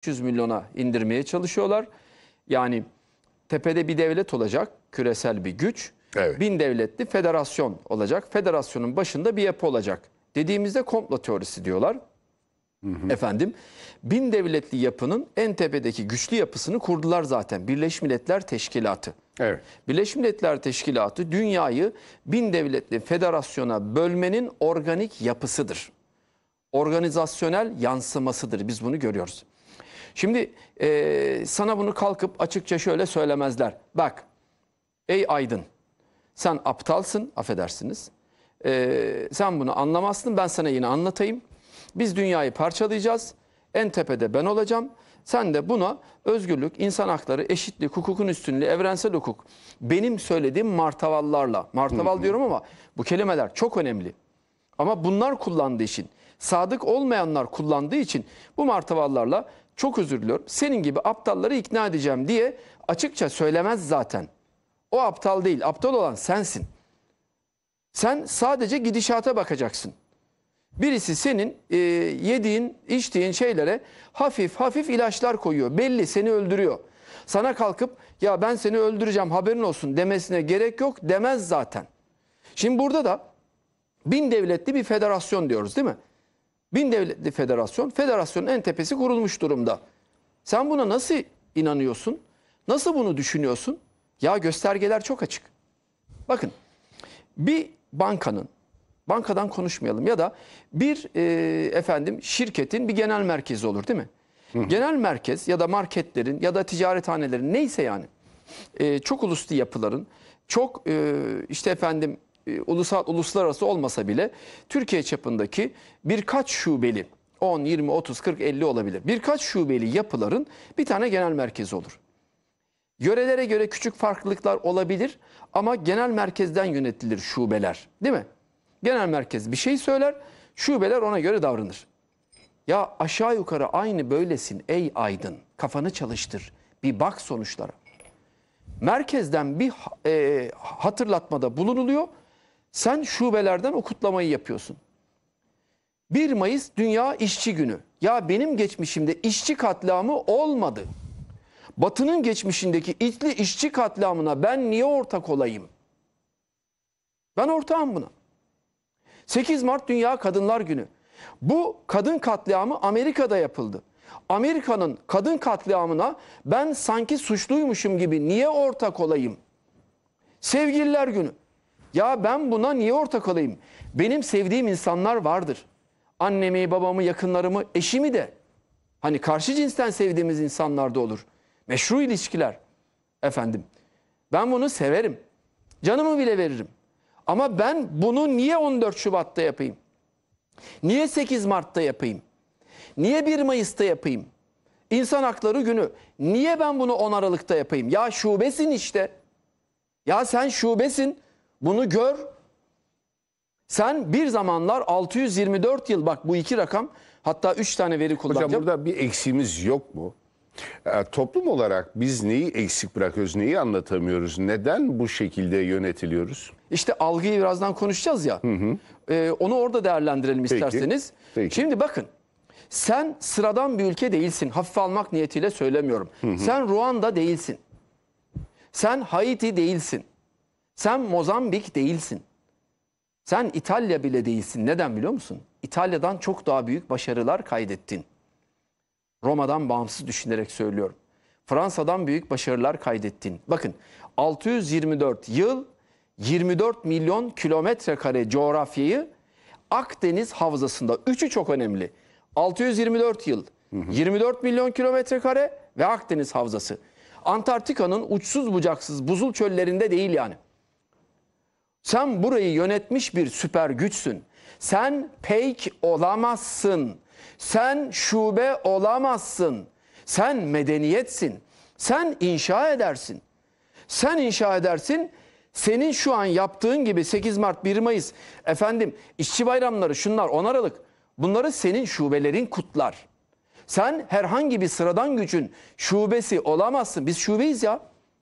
300 milyona indirmeye çalışıyorlar. Yani tepede bir devlet olacak, küresel bir güç. Evet. Bin devletli federasyon olacak. Federasyonun başında bir yapı olacak. Dediğimizde komplo teorisi diyorlar. Hı hı. Efendim, bin devletli yapının en tepedeki güçlü yapısını kurdular zaten. Birleşmiş Milletler Teşkilatı. Evet. Birleşmiş Milletler Teşkilatı dünyayı bin devletli federasyona bölmenin organik yapısıdır. Organizasyonel yansımasıdır. Biz bunu görüyoruz. Şimdi e, sana bunu kalkıp açıkça şöyle söylemezler. Bak ey aydın sen aptalsın affedersiniz. E, sen bunu anlamazsın ben sana yine anlatayım. Biz dünyayı parçalayacağız. En tepede ben olacağım. Sen de buna özgürlük, insan hakları, eşitlik, hukukun üstünlüğü, evrensel hukuk. Benim söylediğim martavallarla. Martaval diyorum ama bu kelimeler çok önemli. Ama bunlar kullandığı için, sadık olmayanlar kullandığı için bu martavallarla çok özür diliyorum senin gibi aptalları ikna edeceğim diye açıkça söylemez zaten. O aptal değil aptal olan sensin. Sen sadece gidişata bakacaksın. Birisi senin e, yediğin, içtiğin şeylere hafif hafif ilaçlar koyuyor. Belli seni öldürüyor. Sana kalkıp ya ben seni öldüreceğim haberin olsun demesine gerek yok demez zaten. Şimdi burada da bin devletli bir federasyon diyoruz değil mi? Bin devletli federasyon, federasyonun en tepesi kurulmuş durumda. Sen buna nasıl inanıyorsun? Nasıl bunu düşünüyorsun? Ya göstergeler çok açık. Bakın bir bankanın, bankadan konuşmayalım ya da bir e, efendim şirketin bir genel merkezi olur değil mi? Hı Genel merkez ya da marketlerin ya da ticarethanelerin neyse yani e, çok uluslu yapıların çok e, işte efendim e, ulusal uluslararası olmasa bile Türkiye çapındaki birkaç şubeli 10, 20, 30, 40, 50 olabilir. Birkaç şubeli yapıların bir tane genel merkezi olur. Yörelere göre küçük farklılıklar olabilir ama genel merkezden yönetilir şubeler. Değil mi? Genel merkez bir şey söyler, şubeler ona göre davranır. Ya aşağı yukarı aynı böylesin ey aydın. Kafanı çalıştır. Bir bak sonuçlara. Merkezden bir e, hatırlatmada bulunuluyor. Sen şubelerden okutlamayı yapıyorsun. 1 Mayıs Dünya İşçi Günü. Ya benim geçmişimde işçi katliamı olmadı. Batı'nın geçmişindeki itli işçi katliamına ben niye ortak olayım? Ben ortağım buna. 8 Mart Dünya Kadınlar Günü. Bu kadın katliamı Amerika'da yapıldı. Amerika'nın kadın katliamına ben sanki suçluymuşum gibi niye ortak olayım? Sevgililer Günü. Ya ben buna niye ortak olayım? Benim sevdiğim insanlar vardır. Annemi, babamı, yakınlarımı, eşimi de. Hani karşı cinsten sevdiğimiz insanlar da olur. Meşru ilişkiler. Efendim ben bunu severim. Canımı bile veririm. Ama ben bunu niye 14 Şubat'ta yapayım? Niye 8 Mart'ta yapayım? Niye 1 Mayıs'ta yapayım? İnsan Hakları Günü. Niye ben bunu 10 Aralık'ta yapayım? Ya şubesin işte. Ya sen şubesin. Bunu gör. Sen bir zamanlar 624 yıl bak bu iki rakam hatta üç tane veri kullanacağım. Hocam burada bir eksiğimiz yok mu? E, toplum olarak biz neyi eksik bırakıyoruz, neyi anlatamıyoruz, neden bu şekilde yönetiliyoruz? İşte algıyı birazdan konuşacağız ya. Hı hı. E, onu orada değerlendirelim Peki, isterseniz. Peki. Şimdi bakın. Sen sıradan bir ülke değilsin. Hafife almak niyetiyle söylemiyorum. Hı hı. Sen Ruanda değilsin. Sen Haiti değilsin. Sen Mozambik değilsin. Sen İtalya bile değilsin. Neden biliyor musun? İtalya'dan çok daha büyük başarılar kaydettin. Roma'dan bağımsız düşünerek söylüyorum. Fransa'dan büyük başarılar kaydettin. Bakın 624 yıl 24 milyon kilometre kare coğrafyayı Akdeniz havzasında. Üçü çok önemli. 624 yıl, 24 milyon kilometre kare ve Akdeniz havzası. Antarktika'nın uçsuz bucaksız buzul çöllerinde değil yani. Sen burayı yönetmiş bir süper güçsün. Sen peyk olamazsın. Sen şube olamazsın. Sen medeniyetsin. Sen inşa edersin. Sen inşa edersin. Senin şu an yaptığın gibi 8 Mart 1 Mayıs efendim işçi bayramları şunlar 10 Aralık bunları senin şubelerin kutlar. Sen herhangi bir sıradan gücün şubesi olamazsın. Biz şubeyiz ya.